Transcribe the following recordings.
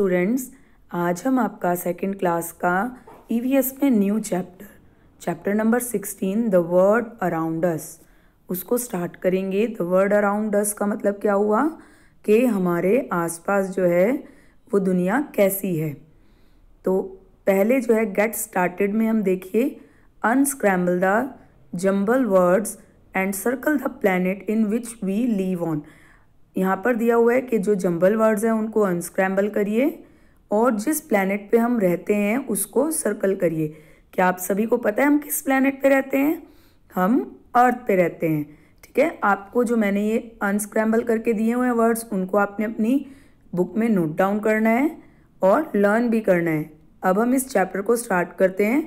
students आज हम आपका सेकंड क्लास का ईवीएस e में new chapter chapter number sixteen the world around us उसको स्टार्ट करेंगे द वर्ड अराउंड अस का मतलब क्या हुआ कि हमारे आसपास जो है वो दुनिया कैसी है तो पहले जो है गेट स्टार्टेड में हम देखिए unscramble the jumble words and circle the planet in which we live on यहाँ पर दिया हुआ है कि जो जंबल वर्ड्स हैं उनको अनस्क्रैम्बल करिए और जिस प्लानट पे हम रहते हैं उसको सर्कल करिए क्या आप सभी को पता है हम किस प्लानट पे रहते हैं हम अर्थ पे रहते हैं ठीक है आपको जो मैंने ये अनस्क्रैम्बल करके दिए हुए वर्ड्स उनको आपने अपनी बुक में नोट डाउन करना है और लर्न भी करना है अब हम इस चैप्टर को स्टार्ट करते हैं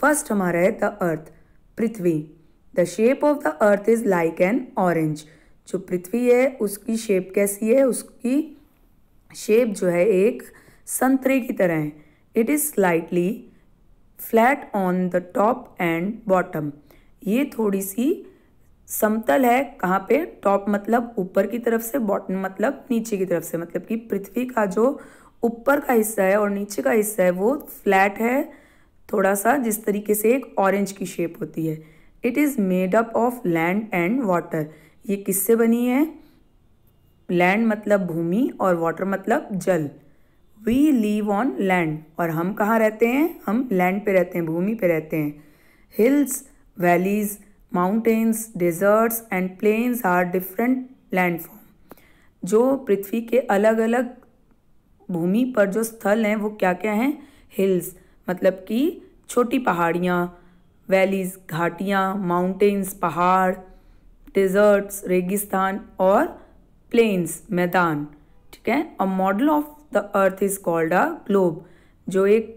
फर्स्ट हमारा है द अर्थ पृथ्वी the shape of the earth is like an orange जो पृथ्वी है उसकी शेप कैसी है उसकी शेप जो है एक संतरे की तरह है it is slightly flat on the top and bottom ये थोड़ी सी समतल है कहाँ पे टॉप मतलब ऊपर की तरफ से बॉटम मतलब नीचे की तरफ से मतलब कि पृथ्वी का जो ऊपर का हिस्सा है और नीचे का हिस्सा है वो फ्लैट है थोड़ा सा जिस तरीके से एक ऑरेंज की शेप होती है it is made up of land and water ये किससे बनी है लैंड मतलब भूमि और वाटर मतलब जल वी लीव ऑन लैंड और हम कहाँ रहते हैं हम लैंड पे रहते हैं भूमि पे रहते हैं hills valleys mountains deserts and plains are different landform जो पृथ्वी के अलग अलग भूमि पर जो स्थल हैं वो क्या क्या हैं हिल्स मतलब कि छोटी पहाड़ियाँ वैलीज घाटियाँ माउंटेन्स पहाड़ डेजर्ट्स रेगिस्तान और प्लेन्स मैदान ठीक है a model of the earth is called a globe जो एक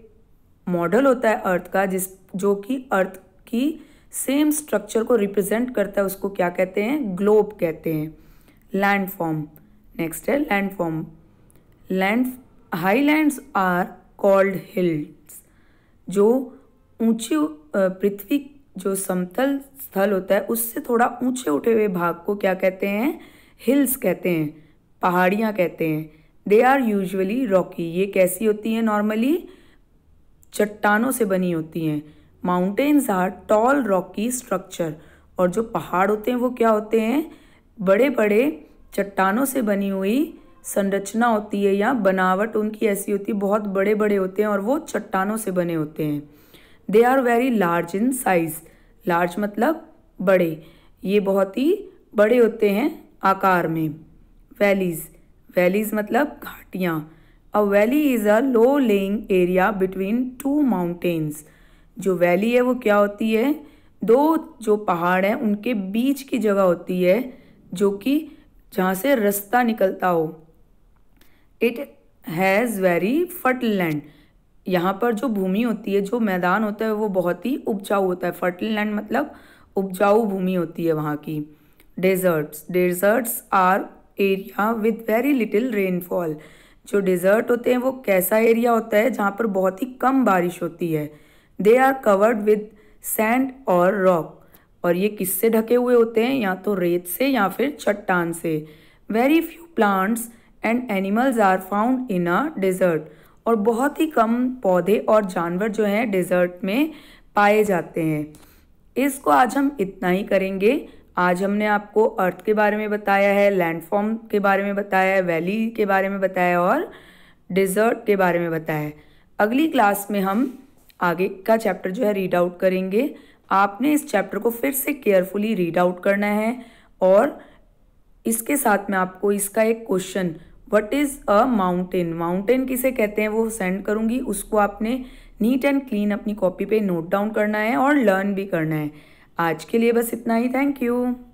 मॉडल होता है अर्थ का जिस जो कि अर्थ की सेम स्ट्रक्चर को रिप्रेजेंट करता है उसको क्या कहते हैं ग्लोब कहते हैं लैंड फॉर्म नेक्स्ट है land form land highlands are called hills जो ऊंची पृथ्वी जो समतल स्थल होता है उससे थोड़ा ऊंचे उठे हुए भाग को क्या कहते हैं हिल्स कहते हैं पहाड़ियाँ कहते हैं दे आर यूजअली रॉकी ये कैसी होती हैं नॉर्मली चट्टानों से बनी होती हैं mountains are tall rocky structure और जो पहाड़ होते हैं वो क्या होते हैं बड़े बड़े चट्टानों से बनी हुई संरचना होती है या बनावट उनकी ऐसी होती है बहुत बड़े बड़े होते हैं और वो चट्टानों से बने होते हैं they are very large in size large मतलब बड़े ये बहुत ही बड़े होते हैं आकार में वैलीज़ वैलीज़ मतलब घाटियाँ a valley is a low lying area between two mountains जो वैली है वो क्या होती है दो जो पहाड़ हैं उनके बीच की जगह होती है जो कि जहाँ से रास्ता निकलता हो it has very fertile land यहाँ पर जो भूमि होती है जो मैदान होता है वो बहुत ही उपजाऊ होता है फर्टिल लैंड मतलब उपजाऊ भूमि होती है वहाँ की deserts deserts are area with very little rainfall जो डेजर्ट होते हैं वो कैसा एरिया होता है जहाँ पर बहुत ही कम बारिश होती है they are covered with sand और रॉक और ये किससे ढके हुए होते हैं या तो रेत से या फिर चट्टान से very few plants and animals are found in a desert और बहुत ही कम पौधे और जानवर जो हैं डेजर्ट में पाए जाते हैं इसको आज हम इतना ही करेंगे आज हमने आपको अर्थ के बारे में बताया है लैंडफॉर्म के बारे में बताया है वैली के बारे में बताया और डिज़र्ट के बारे में बताया है अगली क्लास में हम आगे का चैप्टर जो है रीड आउट करेंगे आपने इस चैप्टर को फिर से केयरफुली रीड आउट करना है और इसके साथ में आपको इसका एक question what is a mountain mountain किसे कहते हैं वो सेंड करूँगी उसको आपने नीट एंड क्लीन अपनी कॉपी पे नोट डाउन करना है और लर्न भी करना है आज के लिए बस इतना ही थैंक यू